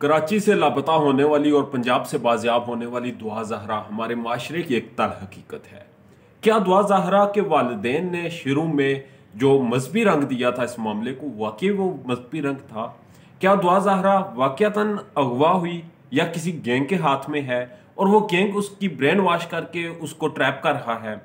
कराची से लापता होने वाली और पंजाब से बाजियाब होने वाली दुआ जहरा हमारे माशरे की एक तल हकीकत है क्या दुआ जहरा के वालदे ने शुरू में जो मजहबी रंग दिया था इस मामले को वाकई वो मजहबी रंग था क्या दुआ जहरा वाक़ता अगवा हुई या किसी गैंग के हाथ में है और वो गैंग उसकी ब्रेन वाश करके उसको ट्रैप कर रहा है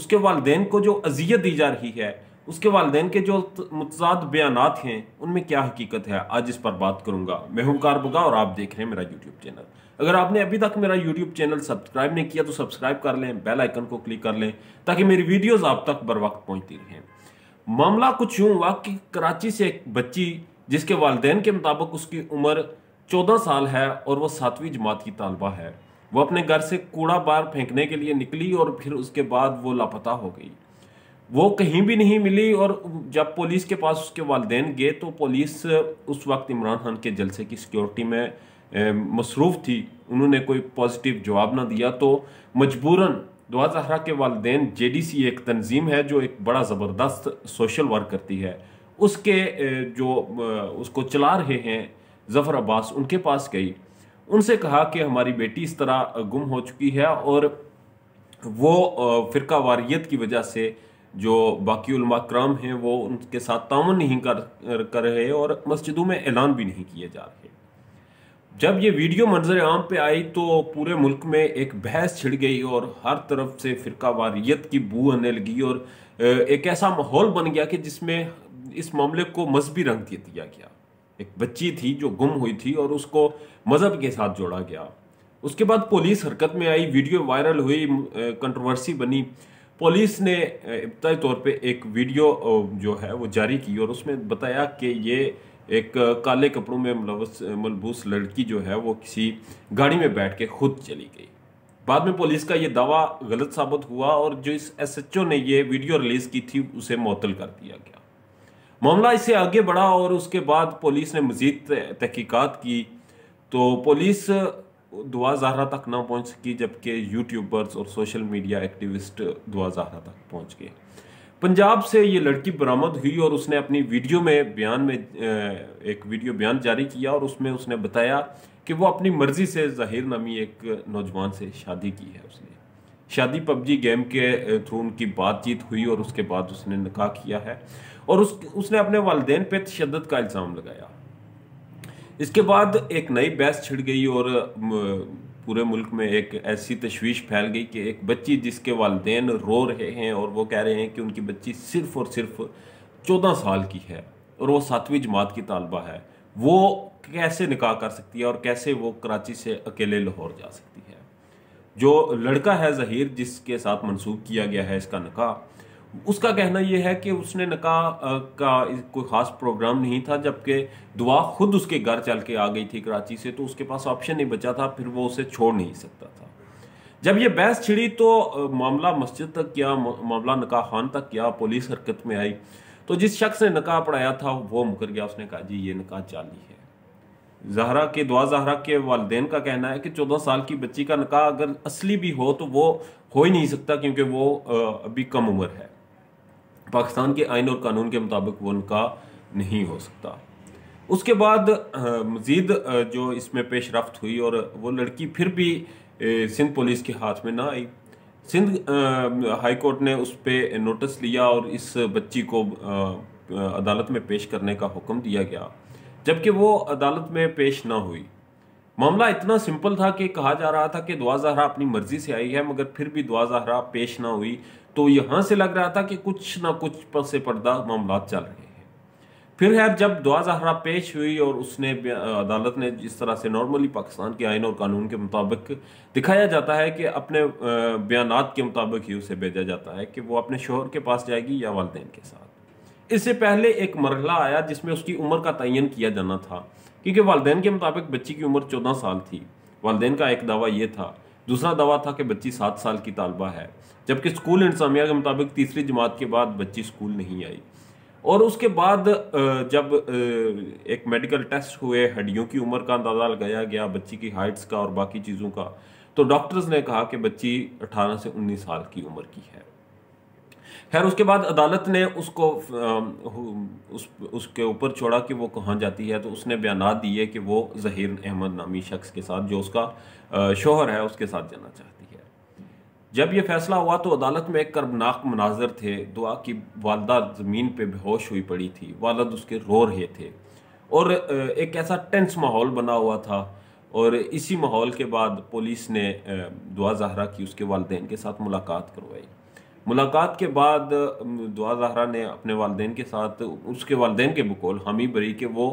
उसके वालदेन को जो अजियत दी जा रही है उसके वालदेन के जो मतजाद बयान हैं उनमें क्या हकीकत है आज इस पर बात करूंगा मैं हूं कारबुगा और आप देख रहे हैं मेरा यूट्यूब चैनल अगर आपने अभी तक मेरा यूट्यूब चैनल सब्सक्राइब नहीं किया तो सब्सक्राइब कर लें बेल आइकन को क्लिक कर लें ताकि मेरी वीडियोस आप तक बर वक्त पहुँचती रहें मामला कुछ यूँ हुआ कि कराची से एक बच्ची जिसके वालदेन के मुताबिक उसकी उम्र चौदह साल है और वह सातवीं जमात की तलबा है वह अपने घर से कूड़ा बार फेंकने के लिए निकली और फिर उसके बाद वो लापता हो गई वो कहीं भी नहीं मिली और जब पुलिस के पास उसके वालदे गए तो पुलिस उस वक्त इमरान खान के जलसे की सिक्योरिटी में मसरूफ़ थी उन्होंने कोई पॉजिटिव जवाब ना दिया तो मजबूरन दुआ जहरा के वालदे जे डी सी एक तंजीम है जो एक बड़ा ज़बरदस्त सोशल वर्क करती है उसके जो उसको चला रहे हैं जफ़र अब्बास उनके पास गई उनसे कहा कि हमारी बेटी इस तरह गुम हो चुकी है और वो फ़िरका वारियत की वजह से जो बाकी कराम हैं वो उनके साथ ताउन नहीं कर कर रहे और मस्जिदों में ऐलान भी नहीं किए जा रहे जब ये वीडियो मंजर आम पे आई तो पूरे मुल्क में एक बहस छिड़ गई और हर तरफ से फ़िरका वारियत की बू आने लगी और एक ऐसा माहौल बन गया कि जिसमें इस मामले को मजहबी रंग दे दिया गया एक बच्ची थी जो गुम हुई थी और उसको मज़हब के साथ जोड़ा गया उसके बाद पुलिस हरकत में आई वीडियो वायरल हुई कंट्रोवर्सी बनी पुलिस ने इब्तदाई तौर पे एक वीडियो जो है वो जारी की और उसमें बताया कि ये एक काले कपड़ों में मुलवस मलबूस लड़की जो है वो किसी गाड़ी में बैठ के खुद चली गई बाद में पुलिस का ये दावा गलत साबित हुआ और जो इस एसएचओ ने ये वीडियो रिलीज़ की थी उसे मअतल कर दिया गया मामला इससे आगे बढ़ा और उसके बाद पुलिस ने मज़ीद तहकीकात की तो पुलिस दुआ जहरा तक ना पहुंच सकी जबकि यूट्यूबर्स और सोशल मीडिया एक्टिविस्ट दुआ जहरा तक पहुंच गए पंजाब से ये लड़की बरामद हुई और उसने अपनी वीडियो में बयान में एक वीडियो बयान जारी किया और उसमें उसने बताया कि वो अपनी मर्जी से जहिर नामी एक नौजवान से शादी की है उसने शादी पबजी गेम के थ्रू उनकी बातचीत हुई और उसके बाद उसने निकाह किया है और उस उसने अपने वालदेन पे तशद का इल्ज़ाम लगाया इसके बाद एक नई बहस छिड़ गई और पूरे मुल्क में एक ऐसी तशवीश फैल गई कि एक बच्ची जिसके वालदे रो रहे हैं और वो कह रहे हैं कि उनकी बच्ची सिर्फ़ और सिर्फ चौदह साल की है और वो सातवीं जमात की तालबा है वो कैसे निकाह कर सकती है और कैसे वो कराची से अकेले लाहौर जा सकती है जो लड़का है जहीर जिसके साथ मंसूब किया गया है इसका निकाह उसका कहना यह है कि उसने नका का कोई ख़ास प्रोग्राम नहीं था जबकि दुआ खुद उसके घर चल के आ गई थी कराची से तो उसके पास ऑप्शन नहीं बचा था फिर वो उसे छोड़ नहीं सकता था जब ये बहस छिड़ी तो मामला मस्जिद तक किया मामला नका खान तक किया पुलिस हरकत में आई तो जिस शख्स ने नकाह पढ़ाया था वो मुकर गया उसने कहा जी ये नकाह चाली है जहरा के दुआ जहरा के वालदेन का कहना है कि चौदह साल की बच्ची का नकाह अगर असली भी हो तो वो हो ही नहीं सकता क्योंकि वो अभी कम उम्र है पाकिस्तान के आइन और कानून के मुताबिक वो उनका नहीं हो सकता उसके बाद मज़ीद जो इसमें पेश रफ्त हुई और वो लड़की फिर भी सिंध पुलिस के हाथ में ना आई सिंध हाई कोर्ट ने उस पर नोटिस लिया और इस बच्ची को अदालत में पेश करने का हुक्म दिया गया जबकि वो अदालत में पेश ना हुई मामला इतना सिंपल था कि कहा जा रहा था कि दुआ जहरा अपनी मर्ज़ी से आई है मगर फिर भी दुआ जहरा पेश ना हुई तो यहाँ से लग रहा था कि कुछ ना कुछ पर से पर्दा मामला चल रहे हैं फिर है जब दुआ जहरा पेश हुई और उसने अदालत ने जिस तरह से नॉर्मली पाकिस्तान के आइन और कानून के मुताबिक दिखाया जाता है कि अपने बयान के मुताबिक ही उसे भेजा जाता है कि वो अपने शोहर के पास जाएगी या वालदेन के साथ इससे पहले एक मरहला आया जिसमें उसकी उम्र का तयन किया जाना था क्योंकि वालदेन के मुताबिक बच्ची की उम्र चौदह साल थी वालदेन का एक दावा यह था दूसरा दावा था कि बच्ची सात साल की तालबा है जबकि स्कूल इंतजामिया के मुताबिक तीसरी जमात के बाद बच्ची स्कूल नहीं आई और उसके बाद जब एक मेडिकल टेस्ट हुए हड्डियों की उम्र का अंदाज़ा लगाया गया बच्ची की हाइट्स का और बाकी चीज़ों का तो डॉक्टर्स ने कहा कि बच्ची 18 से 19 साल की उम्र की है खैर उसके बाद अदालत ने उसको उस उसके ऊपर छोड़ा कि वो कहाँ जाती है तो उसने बयान दिए कि वो जहीर अहमद नामी शख्स के साथ जो उसका शोहर है उसके साथ जाना चाहती है जब ये फैसला हुआ तो अदालत में एक कर्बनाक मनाजर थे दुआ की वालदा ज़मीन पे बेहोश हुई पड़ी थी वालद उसके रो रहे थे और एक ऐसा टेंस माहौल बना हुआ था और इसी माहौल के बाद पुलिस ने दुआ जहरा की उसके वालदेन के साथ मुलाकात करवाई मुलाकात के बाद दुआ जहरा ने अपने वालदे के साथ उसके वालदे के बकौल हामी भरी कि वो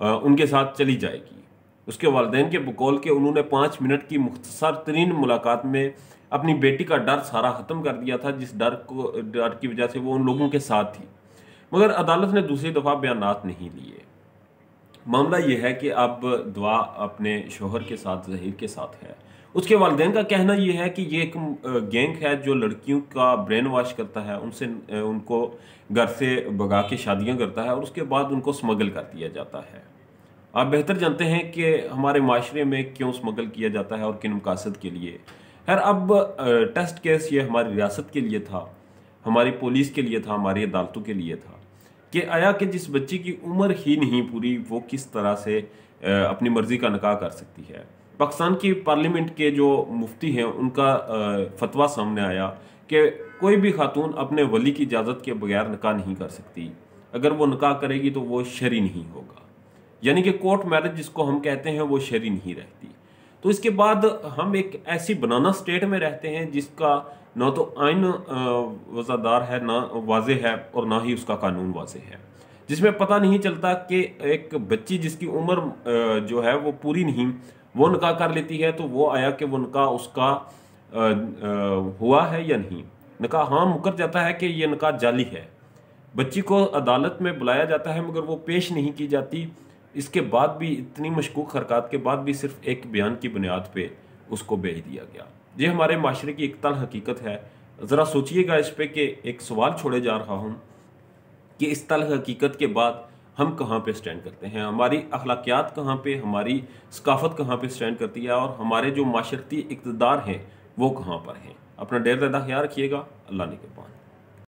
उनके साथ चली जाएगी उसके वालदे के बकौल के उन्होंने पाँच मिनट की मुख्तसर तरीन मुलाकात में अपनी बेटी का डर सारा ख़त्म कर दिया था जिस डर को डर की वजह से वो उन लोगों के साथ थी मगर अदालत ने दूसरी दफ़ा बयान नहीं लिए मामला यह है कि अब दुआ अपने शोहर के साथ जहीर के साथ है उसके वालदेन का कहना यह है कि ये एक गैंग है जो लड़कियों का ब्रेन वॉश करता है उनसे उनको घर से भगा के शादियां करता है और उसके बाद उनको स्मगल कर दिया जाता है आप बेहतर जानते हैं कि हमारे माशरे में क्यों स्मगल किया जाता है और किन मकासद के लिए खैर अब टेस्ट केस ये हमारी रियासत के लिए था हमारी पुलिस के लिए था हमारी अदालतों के लिए था कि आया कि जिस बच्चे की उम्र ही नहीं पूरी वो किस तरह से अपनी मर्ज़ी का नकाह कर सकती है पाकिस्तान की पार्लियामेंट के जो मुफ्ती हैं उनका फतवा सामने आया कि कोई भी खातून अपने वली की इजाज़त के बगैर निकाह नहीं कर सकती अगर वो निकाह करेगी तो वो शरी नहीं होगा यानी कि कोर्ट मैरिज जिसको हम कहते हैं वो शरी नहीं रहती तो इसके बाद हम एक ऐसी बनाना स्टेट में रहते हैं जिसका ना तो आयन वजादार है ना वाज है और ना ही उसका कानून वाज है जिसमें पता नहीं चलता कि एक बच्ची जिसकी उम्र जो है वो पूरी नहीं वो निकाह कर लेती है तो वो आया कि वो निकाह उसका आ, आ, हुआ है या नहीं निकाह हाँ मुकर जाता है कि ये निकाह जाली है बच्ची को अदालत में बुलाया जाता है मगर वो पेश नहीं की जाती इसके बाद भी इतनी मशकूक हरकत के बाद भी सिर्फ एक बयान की बुनियाद पर उसको भेज दिया गया ये हमारे माशरे की एक तल हकीकत है ज़रा सोचिएगा इस पर कि एक सवाल छोड़े जा रहा हूँ कि इस तल हकीकत के बाद हम कहाँ पे स्टैंड करते हैं हमारी अखलाकियात कहाँ पे हमारी सकाफत कहाँ पे स्टैंड करती है और हमारे जो माशरती इकतदार हैं वो कहाँ पर हैं अपना डेर दादा ख्याल रखिएगा अल्लाह ने कृपा